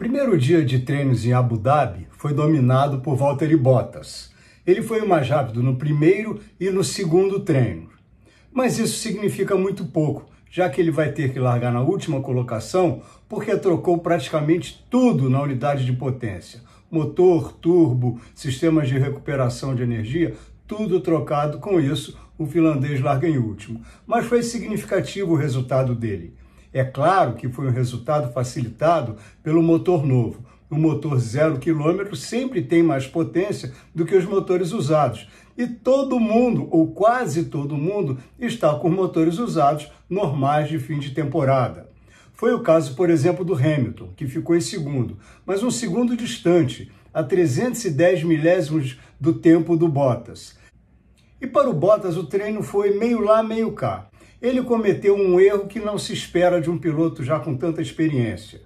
Primeiro dia de treinos em Abu Dhabi foi dominado por Valtteri Bottas. Ele foi o mais rápido no primeiro e no segundo treino. Mas isso significa muito pouco, já que ele vai ter que largar na última colocação porque trocou praticamente tudo na unidade de potência. Motor, turbo, sistemas de recuperação de energia, tudo trocado. Com isso, o finlandês larga em último. Mas foi significativo o resultado dele. É claro que foi um resultado facilitado pelo motor novo. O motor zero quilômetro sempre tem mais potência do que os motores usados. E todo mundo, ou quase todo mundo, está com motores usados normais de fim de temporada. Foi o caso, por exemplo, do Hamilton, que ficou em segundo, mas um segundo distante, a 310 milésimos do tempo do Bottas. E para o Bottas o treino foi meio lá, meio cá ele cometeu um erro que não se espera de um piloto já com tanta experiência.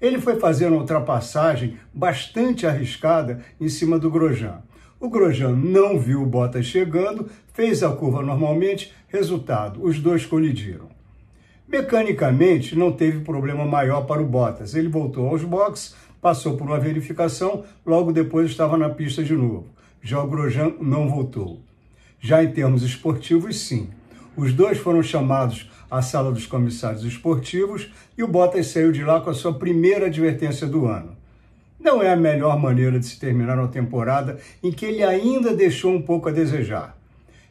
Ele foi fazer uma ultrapassagem bastante arriscada em cima do Grosjean. O Grosjean não viu o Bottas chegando, fez a curva normalmente, resultado, os dois colidiram. Mecanicamente, não teve problema maior para o Bottas. Ele voltou aos boxes, passou por uma verificação, logo depois estava na pista de novo. Já o Grosjean não voltou. Já em termos esportivos, sim. Os dois foram chamados à sala dos comissários esportivos e o Bottas saiu de lá com a sua primeira advertência do ano. Não é a melhor maneira de se terminar uma temporada em que ele ainda deixou um pouco a desejar.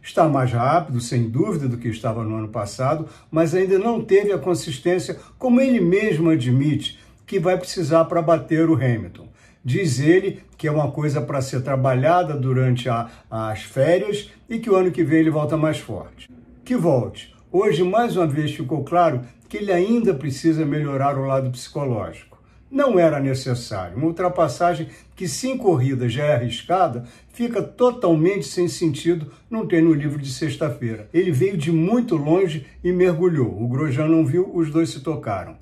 Está mais rápido, sem dúvida, do que estava no ano passado, mas ainda não teve a consistência, como ele mesmo admite, que vai precisar para bater o Hamilton. Diz ele que é uma coisa para ser trabalhada durante a, as férias e que o ano que vem ele volta mais forte que volte. Hoje, mais uma vez, ficou claro que ele ainda precisa melhorar o lado psicológico. Não era necessário. Uma ultrapassagem que, sem corrida, já é arriscada, fica totalmente sem sentido não ter no livro de sexta-feira. Ele veio de muito longe e mergulhou. O Grosjean não viu, os dois se tocaram.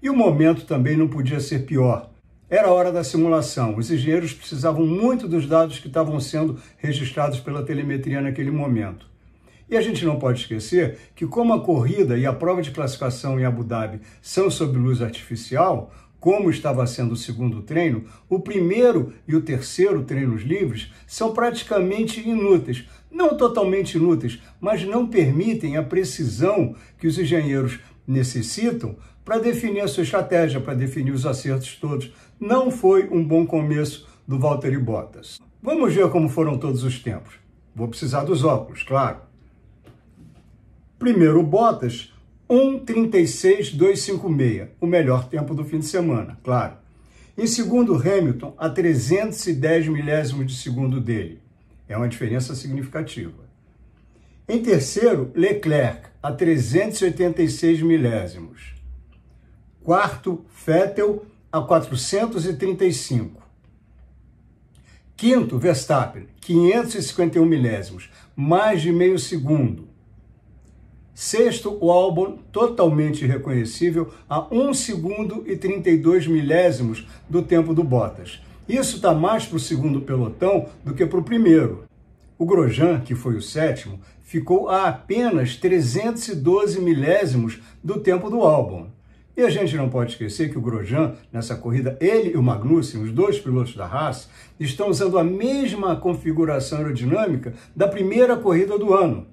E o momento também não podia ser pior. Era hora da simulação. Os engenheiros precisavam muito dos dados que estavam sendo registrados pela telemetria naquele momento. E a gente não pode esquecer que, como a corrida e a prova de classificação em Abu Dhabi são sob luz artificial, como estava sendo o segundo treino, o primeiro e o terceiro treinos livres são praticamente inúteis. Não totalmente inúteis, mas não permitem a precisão que os engenheiros necessitam para definir a sua estratégia, para definir os acertos todos. Não foi um bom começo do Valtteri Bottas. Vamos ver como foram todos os tempos. Vou precisar dos óculos, claro. Primeiro Bottas, 1,36,256, o melhor tempo do fim de semana, claro. Em segundo, Hamilton, a 310 milésimos de segundo dele. É uma diferença significativa. Em terceiro, Leclerc, a 386 milésimos. Quarto, Vettel, a 435. Quinto, Verstappen, 551 milésimos, mais de meio segundo. Sexto, o álbum totalmente reconhecível a 1 segundo e 32 milésimos do tempo do Bottas. Isso está mais para o segundo pelotão do que para o primeiro. O Grosjean, que foi o sétimo, ficou a apenas 312 milésimos do tempo do álbum. E a gente não pode esquecer que o Grosjean, nessa corrida, ele e o Magnussen, os dois pilotos da Haas, estão usando a mesma configuração aerodinâmica da primeira corrida do ano.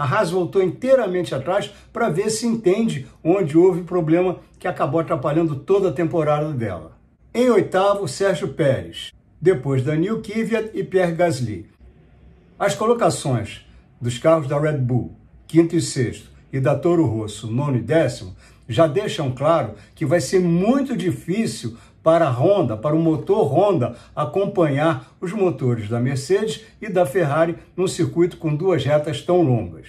A Haas voltou inteiramente atrás para ver se entende onde houve o problema que acabou atrapalhando toda a temporada dela. Em oitavo, Sérgio Pérez. Depois, Daniel Kvyat e Pierre Gasly. As colocações dos carros da Red Bull, quinto e sexto, e da Toro Rosso, nono e décimo, já deixam claro que vai ser muito difícil para a Honda, para o motor Honda acompanhar os motores da Mercedes e da Ferrari num circuito com duas retas tão longas.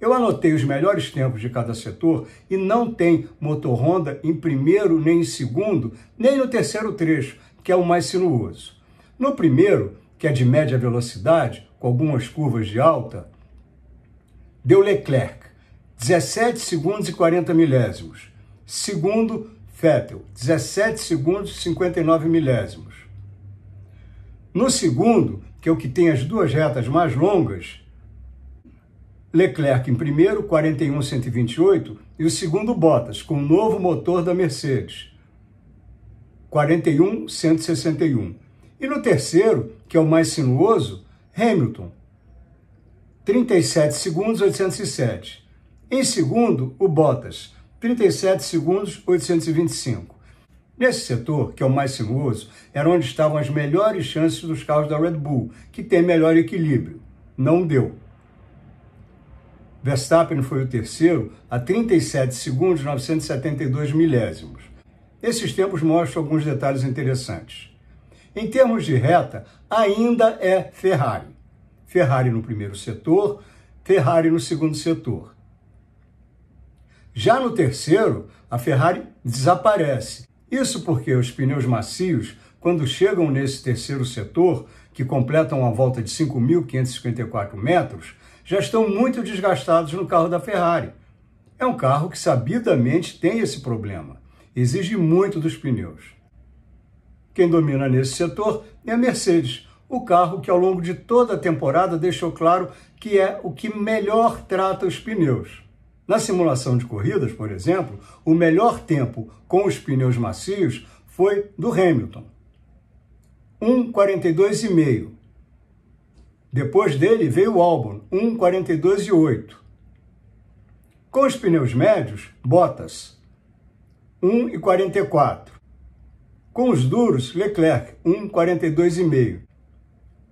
Eu anotei os melhores tempos de cada setor e não tem motor Honda em primeiro, nem em segundo, nem no terceiro trecho, que é o mais sinuoso. No primeiro, que é de média velocidade, com algumas curvas de alta, deu Leclerc 17 segundos e 40 milésimos. Segundo, Vettel, 17 segundos e 59 milésimos. No segundo, que é o que tem as duas retas mais longas, Leclerc em primeiro, 41,128, e o segundo Bottas, com o novo motor da Mercedes, 41,161. E no terceiro, que é o mais sinuoso, Hamilton, 37 segundos, 807. Em segundo, o Bottas, 37 segundos 825. Nesse setor, que é o mais sinuoso era onde estavam as melhores chances dos carros da Red Bull, que tem melhor equilíbrio. Não deu. Verstappen foi o terceiro a 37 segundos 972 milésimos. Esses tempos mostram alguns detalhes interessantes. Em termos de reta, ainda é Ferrari. Ferrari no primeiro setor, Ferrari no segundo setor. Já no terceiro, a Ferrari desaparece. Isso porque os pneus macios, quando chegam nesse terceiro setor, que completam a volta de 5.554 metros, já estão muito desgastados no carro da Ferrari. É um carro que sabidamente tem esse problema. Exige muito dos pneus. Quem domina nesse setor é a Mercedes, o carro que ao longo de toda a temporada deixou claro que é o que melhor trata os pneus. Na simulação de corridas, por exemplo, o melhor tempo com os pneus macios foi do Hamilton, 1,42,5. Depois dele veio o Albon, 1,42,8. Com os pneus médios, Bottas, 1,44. Com os duros, Leclerc, 1,42,5.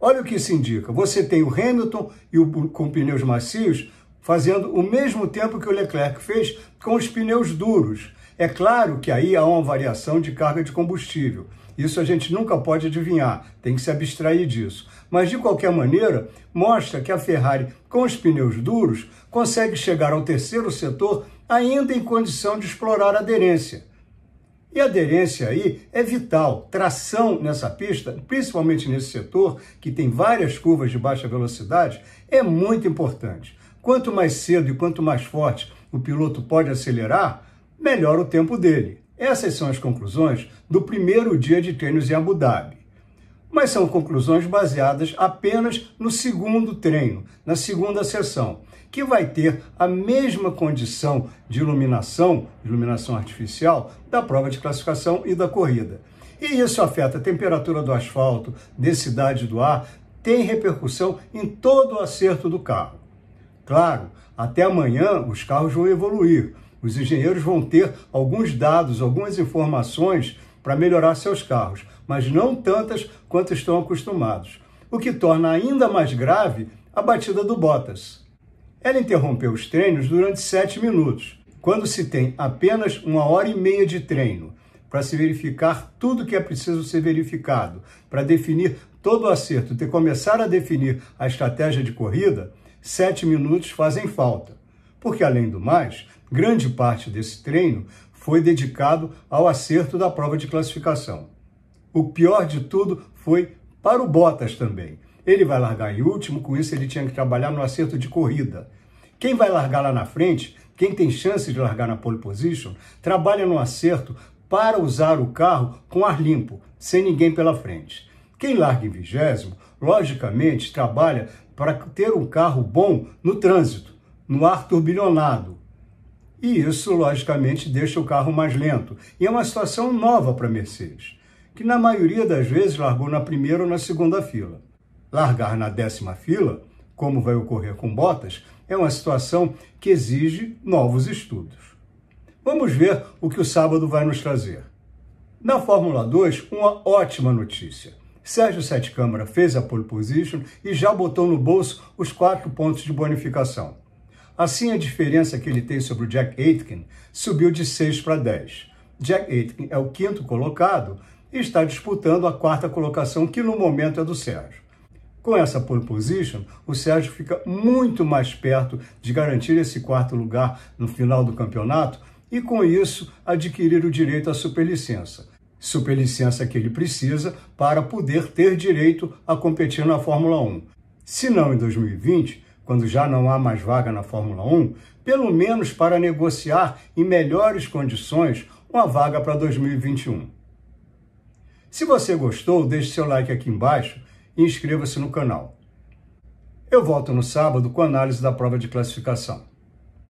Olha o que isso indica. Você tem o Hamilton e o, com pneus macios fazendo o mesmo tempo que o Leclerc fez com os pneus duros. É claro que aí há uma variação de carga de combustível. Isso a gente nunca pode adivinhar, tem que se abstrair disso. Mas de qualquer maneira, mostra que a Ferrari, com os pneus duros, consegue chegar ao terceiro setor ainda em condição de explorar aderência. E aderência aí é vital. Tração nessa pista, principalmente nesse setor, que tem várias curvas de baixa velocidade, é muito importante. Quanto mais cedo e quanto mais forte o piloto pode acelerar, melhor o tempo dele. Essas são as conclusões do primeiro dia de treinos em Abu Dhabi. Mas são conclusões baseadas apenas no segundo treino, na segunda sessão, que vai ter a mesma condição de iluminação, iluminação artificial, da prova de classificação e da corrida. E isso afeta a temperatura do asfalto, densidade do ar, tem repercussão em todo o acerto do carro. Claro, até amanhã os carros vão evoluir. Os engenheiros vão ter alguns dados, algumas informações para melhorar seus carros, mas não tantas quanto estão acostumados. O que torna ainda mais grave a batida do Bottas. Ela interrompeu os treinos durante sete minutos, quando se tem apenas uma hora e meia de treino para se verificar tudo que é preciso ser verificado, para definir todo o acerto, ter começar a definir a estratégia de corrida sete minutos fazem falta, porque, além do mais, grande parte desse treino foi dedicado ao acerto da prova de classificação. O pior de tudo foi para o Bottas também. Ele vai largar em último, com isso ele tinha que trabalhar no acerto de corrida. Quem vai largar lá na frente, quem tem chance de largar na pole position, trabalha no acerto para usar o carro com ar limpo, sem ninguém pela frente. Quem larga em vigésimo, logicamente, trabalha para ter um carro bom no trânsito, no ar turbilhonado. E isso, logicamente, deixa o carro mais lento. E é uma situação nova para a Mercedes, que na maioria das vezes largou na primeira ou na segunda fila. Largar na décima fila, como vai ocorrer com Bottas, é uma situação que exige novos estudos. Vamos ver o que o sábado vai nos trazer. Na Fórmula 2, uma ótima notícia. Sérgio Sete Câmara fez a pole position e já botou no bolso os quatro pontos de bonificação. Assim, a diferença que ele tem sobre o Jack Aitken subiu de 6 para 10. Jack Aitken é o quinto colocado e está disputando a quarta colocação, que no momento é do Sérgio. Com essa pole position, o Sérgio fica muito mais perto de garantir esse quarto lugar no final do campeonato e, com isso, adquirir o direito à superlicença superlicença que ele precisa para poder ter direito a competir na Fórmula 1. Se não em 2020, quando já não há mais vaga na Fórmula 1, pelo menos para negociar em melhores condições uma vaga para 2021. Se você gostou, deixe seu like aqui embaixo e inscreva-se no canal. Eu volto no sábado com a análise da prova de classificação.